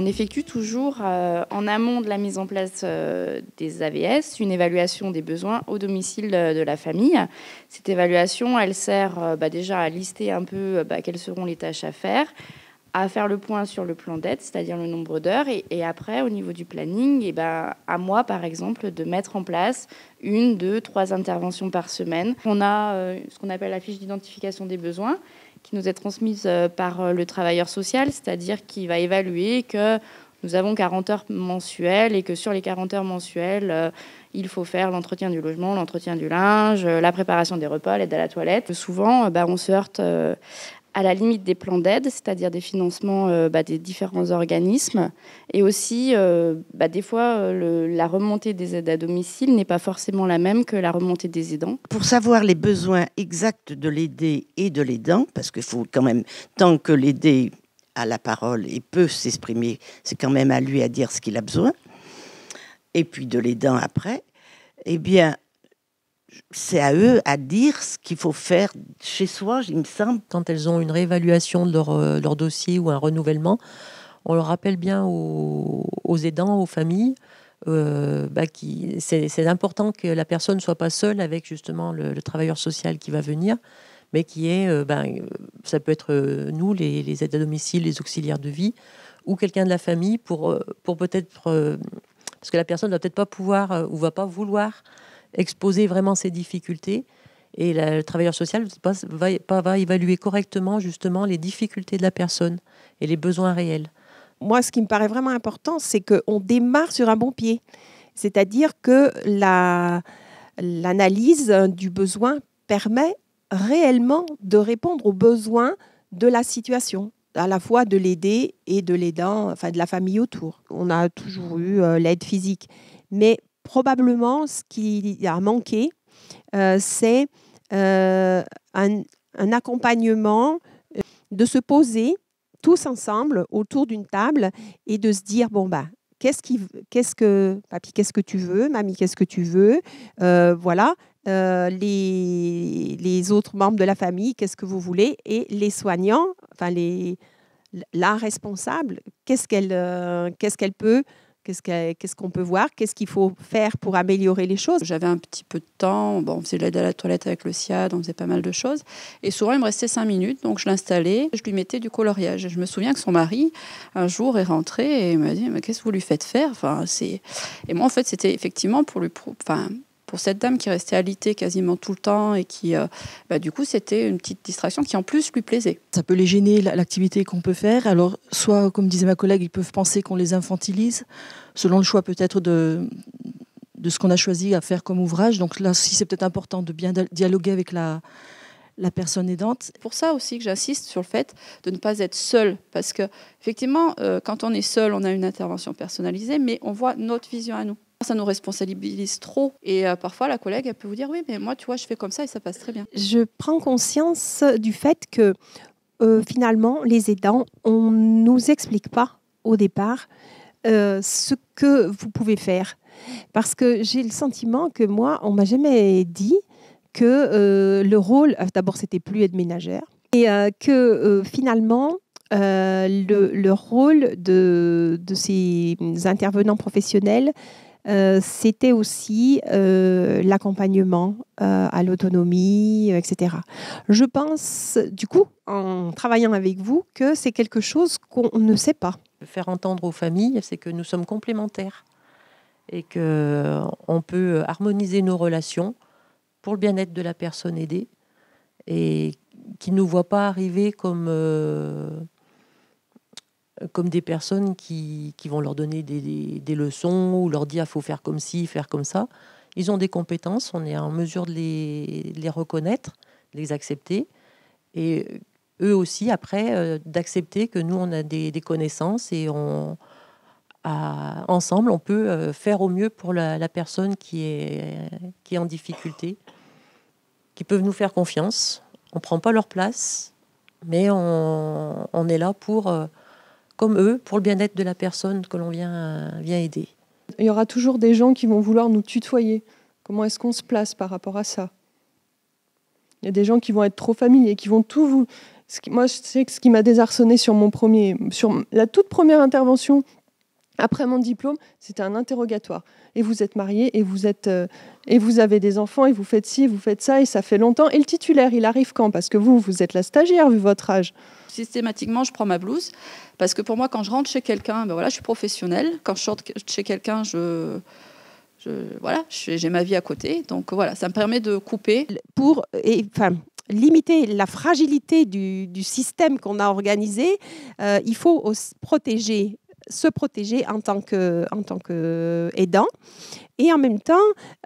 On effectue toujours euh, en amont de la mise en place euh, des AVS une évaluation des besoins au domicile de, la famille. Cette évaluation, elle sert euh, bah, déjà à lister un peu bah, quelles seront les tâches à faire, à faire le point sur le plan d'aide, c'est-à-dire le nombre d'heures, et, après, au niveau du planning, et ben, à moi, par exemple, de mettre en place une, deux, trois interventions par semaine. On a ce qu'on appelle la fiche d'identification des besoins qui nous est transmise euh, par euh, le travailleur social, c'est-à-dire qui va évaluer que nous avons 40 heures mensuelles et que sur les 40 heures mensuelles, euh, il faut faire l'entretien du logement, l'entretien du linge, la préparation des repas, l'aide à la toilette. Souvent, bah, on se heurte à la limite des plans d'aide, c'est-à-dire des financements euh, bah, des différents organismes. Et aussi, euh, bah, des fois, euh, la remontée des aides à domicile n'est pas forcément la même que la remontée des aidants. Pour savoir les besoins exacts de l'aider et de l'aidant, parce qu'il faut quand même, tant que l'aider a la parole et peut s'exprimer, c'est quand même à lui à dire ce qu'il a besoin, et puis de l'aidant après, eh bien, c'est à eux à dire ce qu'il faut faire chez soi, il me semble. Quand elles ont une réévaluation de leur, euh, dossier ou un renouvellement, on le rappelle bien aux, aidants, aux familles, euh, bah, c'est important que la personne ne soit pas seule avec justement le, travailleur social qui va venir, mais qui est, euh, ben, ça peut être nous, les, aides à domicile, les auxiliaires de vie, ou quelqu'un de la famille pour, pour peut-être, parce que la personne ne va peut-être pas pouvoir ou ne va pas vouloir exposer vraiment ses difficultés. Et le travailleur social va, va, évaluer correctement justement les difficultés de la personne et les besoins réels. Moi, ce qui me paraît vraiment important, c'est qu'on démarre sur un bon pied. C'est-à-dire que la, l'analyse du besoin permet réellement de répondre aux besoins de la situation à la fois de l'aider et de l'aidant, enfin de la famille autour. On a toujours eu euh, l'aide physique. Mais probablement, ce qui a manqué, euh, c'est euh, un, accompagnement euh, de se poser tous ensemble autour d'une table et de se dire, bon, bah, qu'est-ce, qui, qu'est-ce que, papy, qu'est-ce que tu veux, mamie, qu'est-ce que tu veux, voilà, les, autres membres de la famille, qu'est-ce que vous voulez, et les soignants, enfin les, la responsable, qu'est-ce qu'elle, qu'est-ce qu'elle peut Qu'est-ce qu'on peut voir Qu'est-ce qu'il faut faire pour améliorer les choses J'avais un petit peu de temps. Bon, on faisait l'aide à la toilette avec le SIAD, on faisait pas mal de choses. Et souvent, il me restait cinq minutes. Donc, je l'installais, je lui mettais du coloriage. je me souviens que son mari, un jour, est rentré et m'a dit Mais qu'est-ce que vous lui faites faire enfin, Et moi, en fait, c'était effectivement pour lui. Enfin, pour cette dame qui restait alitée quasiment tout le temps et qui, euh, bah, du coup, c'était une petite distraction qui en plus lui plaisait. Ça peut les gêner l'activité qu'on peut faire. Alors, soit, comme disait ma collègue, ils peuvent penser qu'on les infantilise, selon le choix peut-être de, de ce qu'on a choisi à faire comme ouvrage. Donc là, si c'est peut-être important de bien dialoguer avec la, la personne aidante. pour ça aussi que j'insiste sur le fait de ne pas être seul, parce que effectivement, euh, quand on est seul, on a une intervention personnalisée, mais on voit notre vision à nous. Ça nous responsabilise trop. Et euh, parfois, la collègue, elle peut vous dire Oui, mais moi, tu vois, je fais comme ça et ça passe très bien. Je prends conscience du fait que euh, finalement, les aidants, on ne nous explique pas au départ euh, ce que vous pouvez faire. Parce que j'ai le sentiment que moi, on m'a jamais dit que le rôle, d'abord, c'était plus aide ménagère, et que finalement, le, rôle de, de, ces intervenants professionnels, euh, c'était aussi euh, l'accompagnement euh, à l'autonomie, etc. Je pense, du coup, en travaillant avec vous, que c'est quelque chose qu'on ne sait pas. Faire entendre aux familles, c'est que nous sommes complémentaires et que on peut harmoniser nos relations pour le bien-être de la personne aidée et qui ne nous voit pas arriver comme comme des personnes qui, qui vont leur donner des, des, leçons ou leur dire faut faire comme ci, faire comme ça. Ils ont des compétences, on est en mesure de les, les reconnaître, de les accepter. Et eux aussi, après, euh, d'accepter que nous, on a des, des connaissances et on, ensemble, on peut euh, faire au mieux pour la, personne qui est, qui est en difficulté, qui peuvent nous faire confiance. On ne prend pas leur place, mais on, on est là pour... Euh, comme eux, pour le bien-être de la personne que l'on vient, euh, vient aider. Il y aura toujours des gens qui vont vouloir nous tutoyer. Comment est-ce qu'on se place par rapport à ça Il y a des gens qui vont être trop familiers, et qui vont tout vous... Moi, je sais que ce qui m'a désarçonné sur mon premier, sur la toute première intervention après mon diplôme, c'était un interrogatoire. Et vous êtes marié, et vous êtes, euh, et vous avez des enfants, et vous faites ci, vous faites ça, et ça fait longtemps. Et le titulaire, il arrive quand Parce que vous, vous êtes la stagiaire vu votre âge. Systématiquement, je prends ma blouse parce que pour moi, quand je rentre chez quelqu'un, ben voilà, je suis professionnelle. Quand je rentre chez quelqu'un, je, je, voilà, j'ai ma vie à côté. Donc voilà, ça me permet de couper pour, et, enfin, limiter la fragilité du, du système qu'on a organisé. Euh, il faut protéger se protéger en tant que, en tant que euh, aidant et en même temps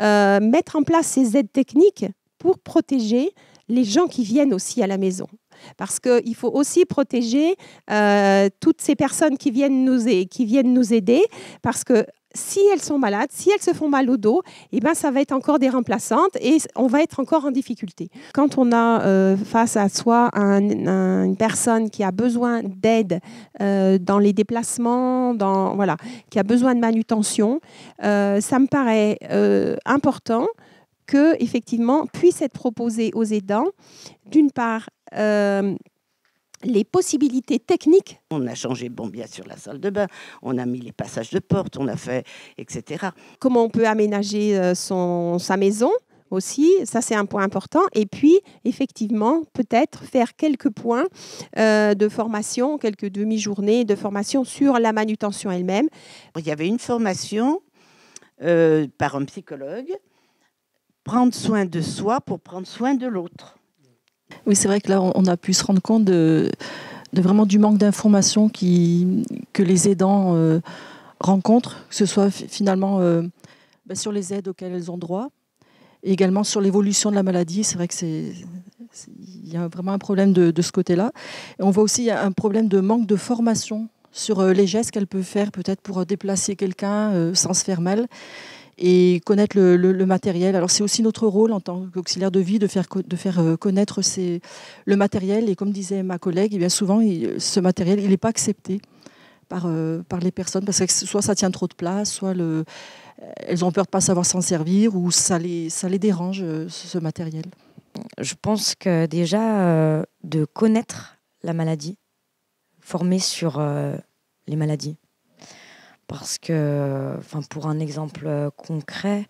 euh, mettre en place ces aides techniques pour protéger les gens qui viennent aussi à la maison parce qu'il faut aussi protéger euh, toutes ces personnes qui viennent nous, qui viennent nous aider, parce que si elles sont malades, si elles se font mal au dos, eh ben, ça va être encore des remplaçantes et on va être encore en difficulté. Quand on a euh, face à soi une personne qui a besoin d'aide euh, dans les déplacements, dans, voilà, qui a besoin de manutention, ça me paraît important que effectivement puisse être proposé aux aidants, d'une part, euh, les possibilités techniques. On a changé, bon, bien sûr, la salle de bain, on a mis les passages de porte, on a fait, etc. Comment on peut aménager euh, son, sa maison aussi, ça c'est un point important. Et puis, effectivement, peut-être faire quelques points euh, de formation, quelques demi-journées de formation sur la manutention elle-même. Il y avait une formation par un psychologue, prendre soin de soi pour prendre soin de l'autre. Oui, c'est vrai que là, on a pu se rendre compte de, vraiment du manque d'informations que les aidants euh, rencontrent, que ce soit finalement euh, bah, sur les aides auxquelles elles ont droit, et également sur l'évolution de la maladie. C'est vrai que c'est il y a vraiment un problème de, de ce côté-là. On voit aussi un problème de manque de formation sur euh, les gestes qu'elle peut faire, peut-être pour déplacer quelqu'un sans se faire mal et connaître le, matériel. Alors c'est aussi notre rôle en tant qu'auxiliaire de vie de faire, de faire euh, connaître le matériel. Et comme disait ma collègue, eh bien souvent ce matériel il n'est pas accepté par, euh, par les personnes parce que soit ça tient trop de place, soit le, elles ont peur de pas savoir s'en servir ou ça les, ça les dérange euh, ce matériel. Je pense que déjà de connaître la maladie, former sur les maladies parce que, enfin, pour un exemple euh, concret,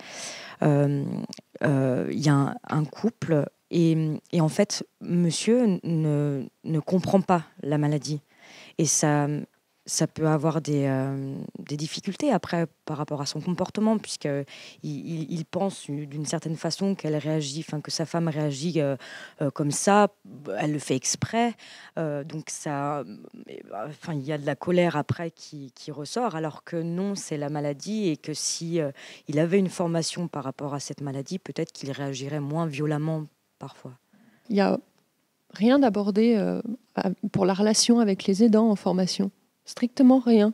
euh, euh, il y a un, couple et, en fait, monsieur ne, ne comprend pas la maladie. Et ça, ça peut avoir des, euh, des, difficultés après par rapport à son comportement, puisqu'il il, pense d'une certaine façon qu'elle réagit, que sa femme réagit euh, euh, comme ça, elle le fait exprès. donc ça, enfin il y a de la colère après qui, qui ressort, alors que non, c'est la maladie et que si il avait une formation par rapport à cette maladie, peut-être qu'il réagirait moins violemment parfois. Il y a rien d'aborder pour la relation avec les aidants en formation. Strictement rien.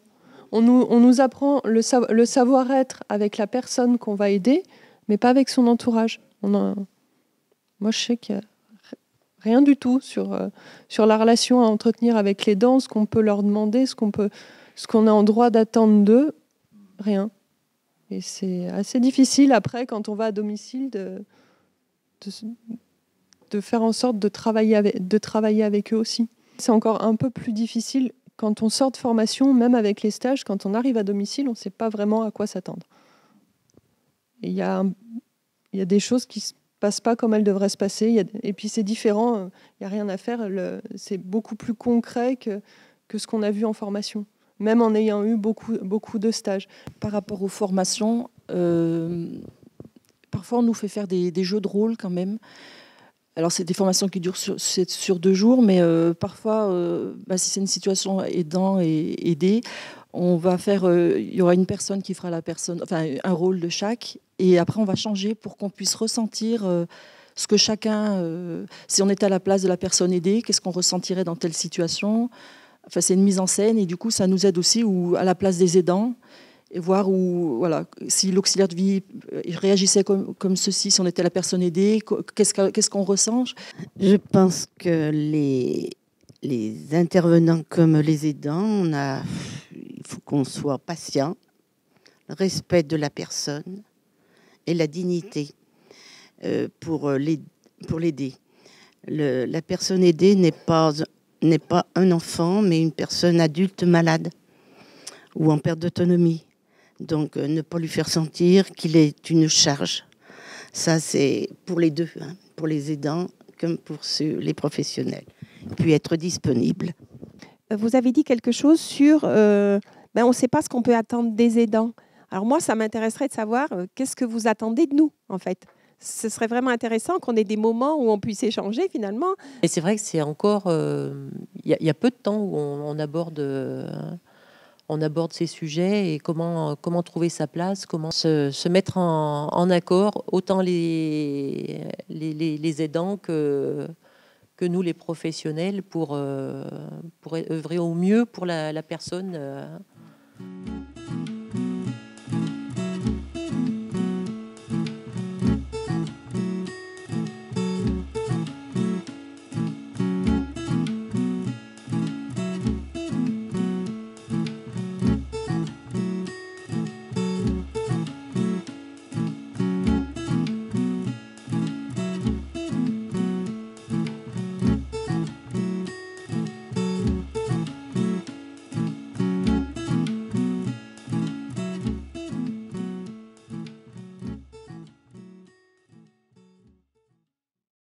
On nous, on nous apprend le, savoir-être avec la personne qu'on va aider, mais pas avec son entourage. Moi, je sais qu'il n'y a rien du tout sur, euh, sur la relation à entretenir avec les dents, ce qu'on peut leur demander, ce qu'on peut, ce qu'on a en droit d'attendre d'eux, rien. Et c'est assez difficile après, quand on va à domicile, de, de, de faire en sorte de travailler avec, de travailler avec eux aussi. C'est encore un peu plus difficile quand on sort de formation, même avec les stages, quand on arrive à domicile, on ne sait pas vraiment à quoi s'attendre. Il y, a, des choses qui ne se passent pas comme elles devraient se passer. et puis c'est différent, il n'y a rien à faire. C'est beaucoup plus concret que, ce qu'on a vu en formation, même en ayant eu beaucoup, de stages. Par rapport aux formations, euh, parfois on nous fait faire des, jeux de rôle quand même. Alors, c'est des formations qui durent sur, deux jours, mais euh, parfois, euh, bah, si c'est une situation aidant et aidée, on va faire, euh, il y aura une personne qui fera la personne, enfin, un rôle de chaque, et après, on va changer pour qu'on puisse ressentir ce que chacun, si on était à la place de la personne aidée, qu'est-ce qu'on ressentirait dans telle situation. Enfin, c'est une mise en scène, et du coup, ça nous aide aussi, ou à la place des aidants et voir où, voilà, si l'auxiliaire de vie euh, réagissait comme, comme, ceci, si on était la personne aidée, qu'est-ce qu'on ce ressent Je pense que les, les intervenants comme les aidants, on a, il faut qu'on soit patient, le respect de la personne et la dignité euh, euh, pour l'aider. La personne aidée n'est pas, pas un enfant, mais une personne adulte malade ou en perte d'autonomie. Donc euh, ne pas lui faire sentir qu'il est une charge. Ça, c'est pour les deux, hein, pour les aidants comme pour les professionnels. Puis être disponible. Euh, vous avez dit quelque chose sur, euh, ben, on ne sait pas ce qu'on peut attendre des aidants. Alors moi, ça m'intéresserait de savoir qu'est-ce que vous attendez de nous, en fait. Ce serait vraiment intéressant qu'on ait des moments où on puisse échanger finalement. Et c'est vrai que c'est encore, il y, a peu de temps où on aborde on aborde ces sujets et comment, comment trouver sa place, comment se, mettre en, accord, autant les, les, aidants que, que, nous, les professionnels, pour, euh, pour œuvrer au mieux pour la, la personne euh,